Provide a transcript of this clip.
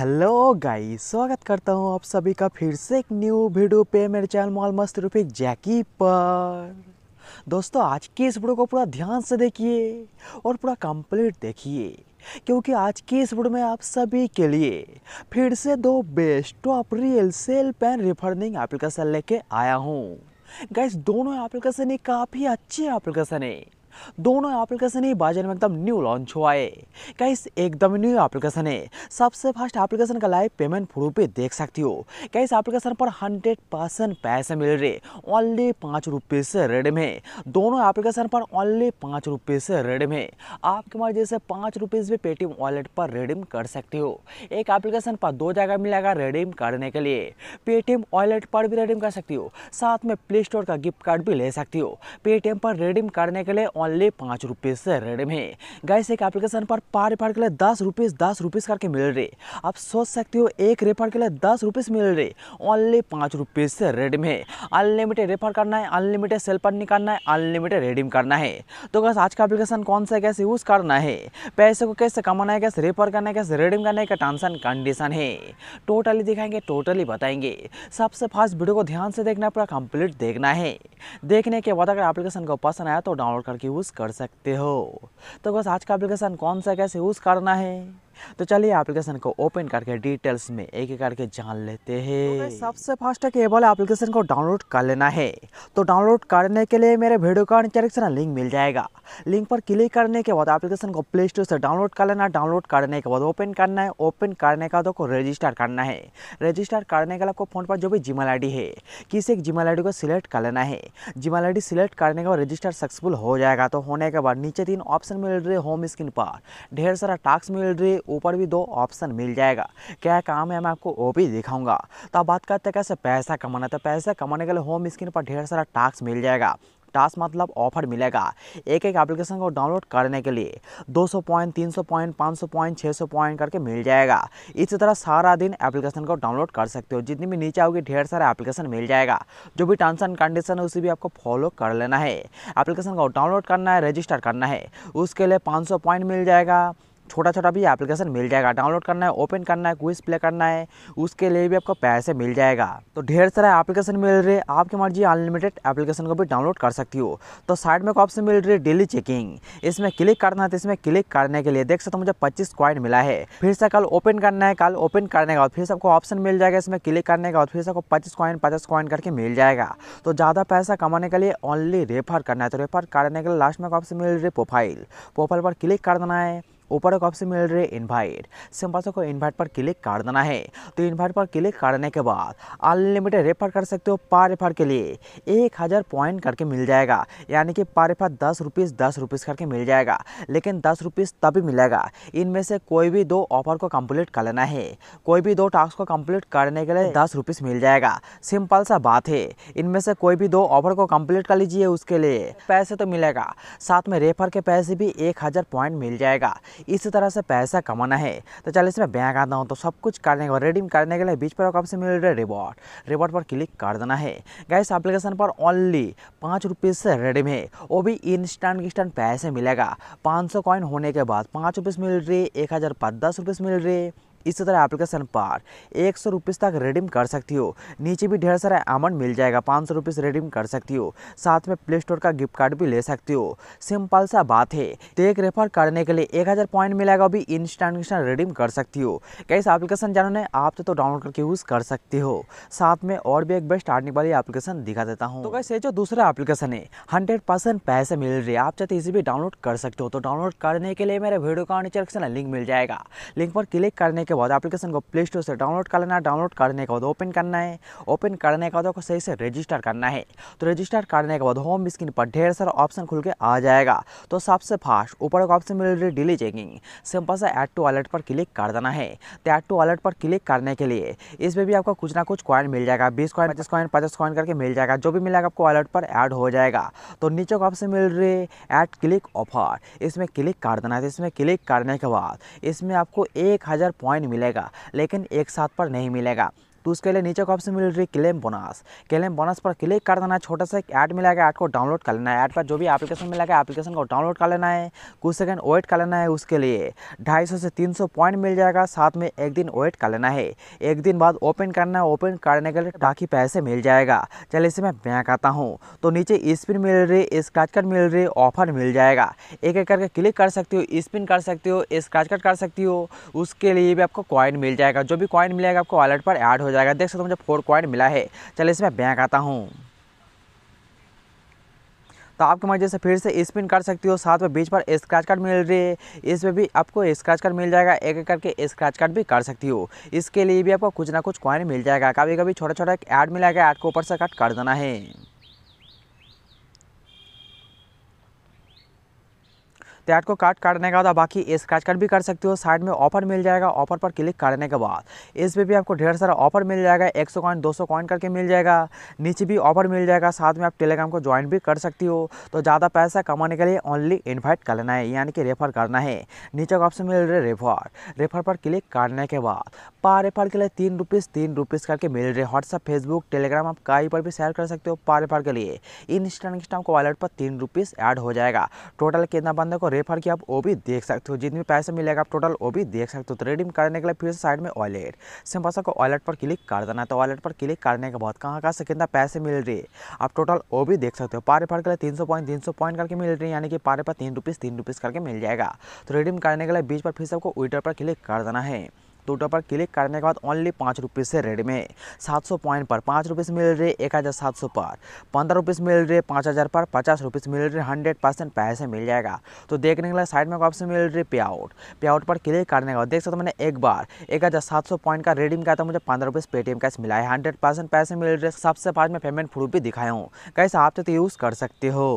hello guys स्वागत करता हूँ आप सभी का फिर से एक न्यू वीडियो पे मेरे चैनल मॉल मस्त रूपी जैकी पर दोस्तों आज की इस वीडियो को पूरा ध्यान से देखिए और पूरा कंप्लीट देखिए क्योंकि आज की इस वीडियो में आप सभी के लिए फिर से दो best top real sell pen refer earning application लेके आया हूँ गाइस दोनों एप्लीकेशन ही काफ़ी अच्छे एप्लीकेशन है दोनों एप्लीकेशन ही बाजार में एकदम न्यू लॉन्च हुआ है गाइस एकदम न्यू एप्लीकेशन है सबसे फास्ट एप्लीकेशन का लाइव पेमेंट प्रूफ पे देख सकती हो गाइस एप्लीकेशन पर 100 परसेंट पैसे मिल रहे ओनली पाँच रुपये से रेड में दोनों एप्लीकेशन पर ओनली पाँच रुपये से रेड में आपके पास जैसे पाँच रुपीज़ भी पेटीएम वॉलेट पर रिडीम कर सकती हो एक एप्लीकेशन पर दो जगह मिलेगा रिडीम करने के लिए पेटीएम वॉलेट पर भी रिडीम कर सकती हो साथ में प्ले स्टोर का गिफ्ट कार्ड भी ले सकती हो पेटीएम पर रिडीम करने के लिए माले पाँच रुपये से रेड में गाइस एक एप्लीकेशन पर पर रेफर के लिए दस रुपीज़ दस रुपीज़ करके मिल रहे आप सोच सकते हो एक रेफर के लिए दस रुपीज़ मिल रहे ओनली पाँच रुपये से रेड में अनलिमिटेड रेफर करना है अनलिमिटेड सेल पर निकालना है अनलिमिटेड रिडीम करना है तो गैस आज का एप्लीकेशन कौन सा कैसे यूज़ करना है पैसे को कैसे कमाना है कैसे रेफर करना है कैसे रिडीम करना है का टर्म्स एंड कंडीशन है टोटली दिखाएंगे टोटली बताएंगे सबसे फास्ट वीडियो को ध्यान से देखना पूरा कंप्लीट देखना है देखने के बाद अगर एप्लीकेशन को पसंद आया तो डाउनलोड करके यूज़ कर सकते हो तो बस आज का एप्लीकेशन कौन सा कैसे यूज़ करना है तो चलिए एप्लीकेशन को ओपन करके डिटेल्स में एक एक करके जान लेते हैं तो सबसे फास्ट केवल एप्लीकेशन को डाउनलोड कर लेना है तो डाउनलोड करने के लिए मेरे वीडियो का इंटरेक्शन लिंक मिल जाएगा लिंक पर क्लिक करने के बाद एप्लीकेशन को प्ले स्टोर से डाउनलोड कर लेना डाउनलोड करने के बाद ओपन करना है ओपन करने का तो रजिस्टर करना है रजिस्टर करने के लिए आपको फोन पर जो भी जीमेल आईडी है किसी एक जीमेल आईडी को सिलेक्ट कर लेना है जीमेल आईडी सिलेक्ट करने के बाद रजिस्टर सक्सेसफुल हो जाएगा तो होने के बाद नीचे तीन ऑप्शन मिल रहे होम स्क्रीन पर ढेर सारा टास्क मिल रही ऊपर भी दो ऑप्शन मिल जाएगा क्या काम है मैं आपको वो भी दिखाऊंगा तो अब बात करते हैं कैसे पैसा कमाना तो पैसा कमाने के लिए होम स्क्रीन पर ढेर सारा टास्क मिल जाएगा टास्क मतलब ऑफर मिलेगा एक एक एप्लीकेशन को डाउनलोड करने के लिए 200 पॉइंट 300 पॉइंट 500 पॉइंट 600 पॉइंट करके मिल जाएगा इसी तरह सारा दिन एप्लीकेशन को डाउनलोड कर सकते हो जितनी भी नीचे आओगे ढेर सारा एप्लीकेशन मिल जाएगा जो भी टर्म्स एंड कंडीशन है उसे भी आपको फॉलो कर लेना है एप्लीकेशन को डाउनलोड करना है रजिस्टर करना है उसके लिए पाँच पॉइंट मिल जाएगा छोटा छोटा भी एप्लीकेशन मिल जाएगा डाउनलोड करना है ओपन करना है क्विज प्ले करना है उसके लिए भी आपको पैसे मिल जाएगा तो ढेर सारा एप्लीकेशन मिल रहे आपकी मर्जी अनलिमिटेड एप्लीकेशन को भी डाउनलोड कर सकती हो तो साइड में ऑप्शन मिल रही है डेली चेकिंग इसमें क्लिक करना है तो इसमें क्लिक करने के लिए देख सकते हो मुझे पच्चीस क्वाइंट मिला है फिर से कल ओपन करना है कल ओपन करने का फिर सबको ऑप्शन मिल जाएगा इसमें क्लिक करने का फिर सबको पच्चीस क्वाइंट पचास क्वाइंट करके मिल जाएगा तो ज़्यादा पैसा कमाने के लिए ऑनली रेफर करना है तो रेफर करने के लिए लास्ट में ऑप्शन मिल रही है प्रोफाइल प्रोफाइल पर क्लिक कर देना है ऊपर एक ऑप्शन मिल रही है इन्वाइट सिंपल से को इन्वाइट पर क्लिक कर देना है तो इन्वाइट पर क्लिक करने के बाद अनलिमिटेड रेफर कर सकते हो पर रेफर के लिए एक हज़ार पॉइंट करके मिल जाएगा यानी कि पर रेफर दस रुपीज़ दस रुपीज़ करके मिल जाएगा लेकिन दस रुपीज़ तभी मिलेगा इनमें से कोई भी दो ऑफर को कम्प्लीट कर लेना है कोई भी दो टास्क को कम्प्लीट करने के लिए दस रुपीज़ मिल जाएगा सिंपल सा बात है इनमें से कोई भी दो ऑफर को कम्प्लीट कर लीजिए उसके लिए पैसे तो मिलेगा साथ में रेफर के पैसे भी एक हज़ार पॉइंट मिल जाएगा इसी तरह से पैसा कमाना है तो चलिए इसमें बैंक आता हूँ तो सब कुछ करने के बाद रिडीम करने के लिए बीच पर आपसे मिल रहा है रिवॉर्ड रिवॉर्ड पर क्लिक कर देना है गैस एप्लीकेशन पर ओनली पाँच रुपीज़ से रिडीम है वो भी इंस्टेंट इंस्टेंट पैसे मिलेगा पाँच सौ कॉइन होने के बाद पाँच रुपीज़ मिल रही है एक हज़ार पर दस रुपये मिल रही है इसी तरह एप्लीकेशन पर एक सौ रुपीस तक रिडीम कर सकती हो नीचे भी ढेर सारा अमाउंट मिल जाएगा पाँच सौ रुपीज़ रिडीम कर सकती हो साथ में प्ले स्टोर का गिफ्ट कार्ड भी ले सकती हो सिंपल सा बात है टेक रेफर करने के लिए एक हज़ार पॉइंट मिलेगा अभी इंस्टाग्रेशन रिडीम कर सकती हो कैसे एप्लीकेशन जानो ने आप तो डाउनलोड तो करके यूज़ कर सकते हो साथ में और भी एक बेस्ट आर्निंग वाली एप्लीकेशन दिखा देता हूँ तो कैसे जो दूसरा एप्लीकेशन है हंड्रेड परसेंट पैसे मिल रहे आप चाहते तो इसे भी डाउनलोड कर सकते हो तो डाउनलोड करने के लिए मेरे वीडियो का लिंक मिल जाएगा लिंक पर क्लिक करने के बाद एप्लीकेशन को प्ले स्टोर से डाउनलोड कर लेना डाउनलोड करने के बाद ओपन करना है ओपन करने के बाद आपको सही से रजिस्टर करना है तो रजिस्टर करने के बाद होम स्क्रीन पर ढेर सारा ऑप्शन खुल के आ जाएगा तो सबसे फास्ट ऊपर का ऑप्शन मिल रही डिली चेकिंग सिंपल सा एड टू वॉलेट पर क्लिक कर देना है तो एड टू वॉलेट पर क्लिक करने के लिए इसमें भी आपको कुछ ना कुछ कॉइन मिल जाएगा बीस कॉइन पच्चीस कॉइन पचास कॉइन करके मिल जाएगा जो भी मिलेगा आपको वॉलेट पर एड हो जाएगा तो नीचे का ऑप्शन मिल रही है एड क्लिक ऑफर इसमें क्लिक कर देना है तो इसमें क्लिक करने के बाद इसमें आपको एक हज़ार पॉइंट ज्वाइन मिलेगा लेकिन एक साथ पर नहीं मिलेगा तो उसके लिए नीचे का ऑप्शन मिल रही है क्लेम बोनस क्लेम बोनस पर क्लिक कर देना है छोटा सा एक ऐड मिला गया ऐड को डाउनलोड कर लेना है ऐड पर जो भी एप्लीकेशन मिला गया एप्लीकेशन को डाउनलोड कर लेना है कुछ सेकंड वेट कर लेना है उसके लिए ढाई से तीन पॉइंट मिल जाएगा साथ में एक दिन वेट कर लेना है एक दिन बाद ओपन करना है ओपन करने के लिए बाकी पैसे मिल जाएगा चलिए इसे मैं बैंक आता हूँ तो नीचे स्पिन मिल रही स्क्रैच कार्ड मिल रही ऑफर मिल जाएगा एक एक करके क्लिक कर सकते हो स्पिन कर सकते हो स्क्रैच कार्ड कर सकती हो उसके लिए भी आपको कॉइन मिल जाएगा जो भी कॉइन मिलेगा आपको वॉलेट पर ऐड हो हो जाएगा देख सकते हो मुझे फोर कॉइन मिला है चलिए इसमें बैंक आता हूँ तो आपके मर्जी से फिर से स्पिन कर सकती हो साथ में बीच पर स्क्रैच कार्ड मिल रही है इसमें भी आपको स्क्रैच कार्ड मिल जाएगा एक एक करके स्क्रैच कार्ड भी कर सकती हो इसके लिए भी आपको कुछ ना कुछ कॉइन मिल जाएगा कभी कभी छोटा छोटा एक ऐड मिलाएगा ऐड को ऊपर से कट कर देना है स्क्रैच को काट काटने के बाद आप बाकी स्क्रैच कट भी कर सकते हो साइड में ऑफर मिल जाएगा ऑफर पर क्लिक करने के बाद इस पर भी आपको ढेर सारा ऑफर मिल जाएगा एक सौ कॉइन दो सौ कॉइन करके मिल जाएगा नीचे भी ऑफर मिल जाएगा साथ में आप टेलीग्राम को ज्वाइन भी कर सकती हो तो ज़्यादा पैसा कमाने के लिए ओनली इन्वाइट कर लेना है यानी कि रेफर करना है नीचे का ऑप्शन मिल रहा है रेफर रेफर पर क्लिक करने के बाद पा रेफर के लिए तीन रुपीज़ तीन रुपीज़ करके मिल रहे व्हाट्सअप फेसबुक टेलीग्राम आप कहीं पर भी शेयर कर सकते हो पा रेफर के लिए इंस्टा इंस्टा को वॉलेट पर तीन रुपीज़ ऐड हो जाएगा टोटल कितना बंदे को रेफर किया आप वो भी देख सकते हो जितने पैसे मिलेगा आप टोटल वो भी देख सकते हो तो रिडीम करने के लिए फिर साइड में वॉलेट सेम भाषा को वॉलेट पर क्लिक कर देना तो वॉलेट पर क्लिक करने के बाद कहाँ कहाँ से कितना पैसे मिल रही है आप टोटल वो भी देख सकते हो पार रेफर के लिए तीन पॉइंट तीन पॉइंट करके मिल रही है यानी कि पार रेफर तीन रुपीज़ करके मिल जाएगा तो रिडीम करने के लिए बीच पर फिर सबको विड्रॉ पर क्लिक कर देना है टोटल पर क्लिक करने के बाद ओनली पाँच रुपये से रेड में सात सौ पॉइंट पर पाँच रुपये से मिल है एक हज़ार सात सौ पर पंद्रह रुपये से मिल रहे पाँच हज़ार पर पचास रुपये से मिल रहे हंड्रेड परसेंट पैसे मिल जाएगा तो देखने के लिए साइड में आपसे मिल रही पे आउट पे आउट पर क्लिक करने के बाद देख सकते मैंने एक बार एक हज़ार सात सौ पॉइंट का रेडिंग किया था तो मुझे पंद्रह रुपये से पेटीएम कैश मिला है हंड्रेड परसेंट पैसे मिल रहे सबसे पाँच मैं पेमेंट प्रूफ भी दिखाया हूँ कैसे आप तो यूज़ कर सकते हो